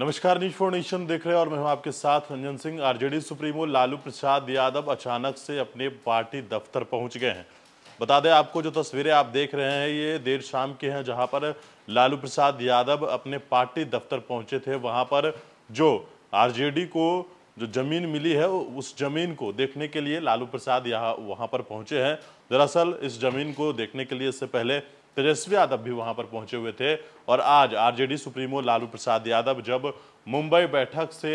नमस्कार news for nation देख रहे हैं और मैं हूं आपके साथ रंजन सिंह आरजेडी सुप्रीमो लालू प्रसाद यादव अचानक से अपने पार्टी दफ्तर पहुंच गए हैं बता दें आपको जो तस्वीरें आप देख रहे हैं ये देर शाम की हैं जहां पर लालू प्रसाद यादव अपने पार्टी दफ्तर पहुंचे थे वहां पर जो आरजेडी को जो जमीन मिली है उस जमीन को देखने के लिए लालू प्रसाद यहाँ वहाँ पर पहुँचे हैं दरअसल इस जमीन को देखने के लिए इससे पहले तेजस्वी यादव भी वहां पर पहुंचे हुए थे और आज आरजेडी सुप्रीमो लालू प्रसाद यादव जब मुंबई बैठक से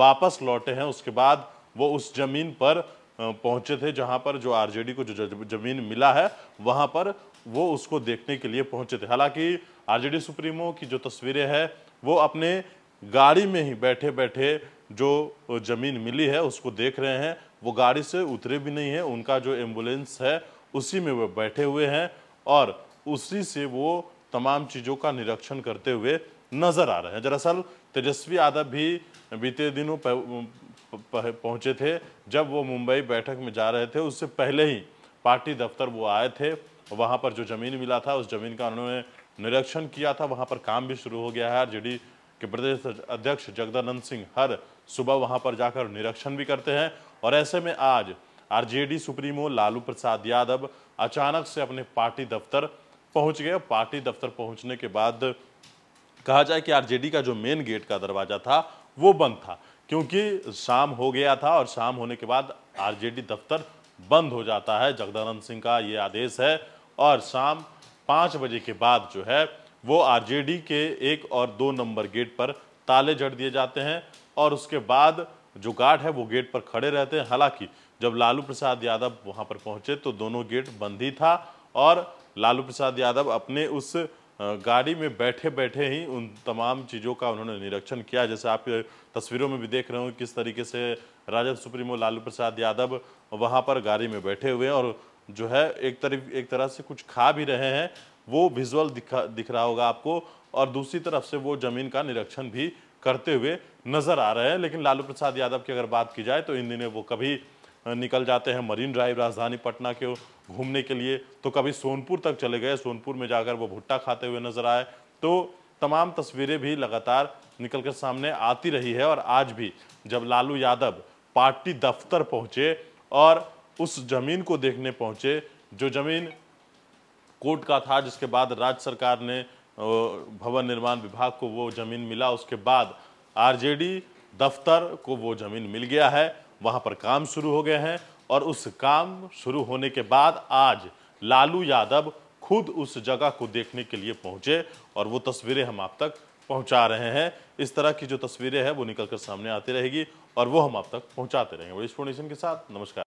वापस लौटे हैं उसके बाद वो उस जमीन पर पहुंचे थे जहां पर जो आरजेडी को जो जमीन मिला है वहां पर वो उसको देखने के लिए पहुंचे थे हालांकि आरजेडी सुप्रीमो की जो तस्वीरें हैं वो अपने गाड़ी में ही बैठे बैठे जो जमीन मिली है उसको देख रहे हैं वो गाड़ी से उतरे भी नहीं हैं उनका जो एम्बुलेंस है उसी में वो बैठे हुए हैं और उसी से वो तमाम चीज़ों का निरीक्षण करते हुए नजर आ रहे हैं दरअसल तेजस्वी यादव भी बीते दिनों पहुंचे थे जब वो मुंबई बैठक में जा रहे थे उससे पहले ही पार्टी दफ्तर वो आए थे वहाँ पर जो ज़मीन मिला था उस ज़मीन का उन्होंने निरीक्षण किया था वहाँ पर काम भी शुरू हो गया है आर के प्रदेश अध्यक्ष जगदानंद सिंह हर सुबह वहाँ पर जाकर निरीक्षण भी करते हैं और ऐसे में आज आरजेडी सुप्रीमो लालू प्रसाद यादव अचानक से अपने पार्टी दफ्तर पहुंच गए पार्टी दफ्तर पहुंचने के बाद कहा जाए कि आरजेडी का जो मेन गेट का दरवाजा था वो बंद था क्योंकि शाम हो गया था और शाम होने के बाद आरजेडी दफ्तर बंद हो जाता है जगदानंद सिंह का ये आदेश है और शाम पाँच बजे के बाद जो है वो आरजेडी के एक और दो नंबर गेट पर ताले जड़ दिए जाते हैं और उसके बाद जो गार्ड है वो गेट पर खड़े रहते हैं हालांकि जब लालू प्रसाद यादव वहां पर पहुंचे तो दोनों गेट बंद ही था और लालू प्रसाद यादव अपने उस गाड़ी में बैठे बैठे ही उन तमाम चीज़ों का उन्होंने निरीक्षण किया जैसे आप तस्वीरों में भी देख रहे हो किस तरीके से राजद सुप्रीमो लालू प्रसाद यादव वहाँ पर गाड़ी में बैठे हुए हैं और जो है एक तरफ एक तरह से कुछ खा भी रहे हैं वो विजुअल दिखा दिख रहा होगा आपको और दूसरी तरफ से वो जमीन का निरीक्षण भी करते हुए नजर आ रहे हैं लेकिन लालू प्रसाद यादव की अगर बात की जाए तो इन दिनों वो कभी निकल जाते हैं मरीन ड्राइव राजधानी पटना के घूमने के लिए तो कभी सोनपुर तक चले गए सोनपुर में जाकर वो भुट्टा खाते हुए नजर आए तो तमाम तस्वीरें भी लगातार निकल कर सामने आती रही है और आज भी जब लालू यादव पार्टी दफ्तर पहुंचे और उस जमीन को देखने पहुंचे जो जमीन कोर्ट का था जिसके बाद राज्य सरकार ने भवन निर्माण विभाग को वो जमीन मिला उसके बाद आरजेडी दफ्तर को वो जमीन मिल गया है वहाँ पर काम शुरू हो गए हैं और उस काम शुरू होने के बाद आज लालू यादव खुद उस जगह को देखने के लिए पहुंचे और वो तस्वीरें हम आप तक पहुंचा रहे हैं इस तरह की जो तस्वीरें हैं वो निकल कर सामने आती रहेगी और वो हम आप तक पहुंचाते रहेंगे बड़ी के साथ नमस्कार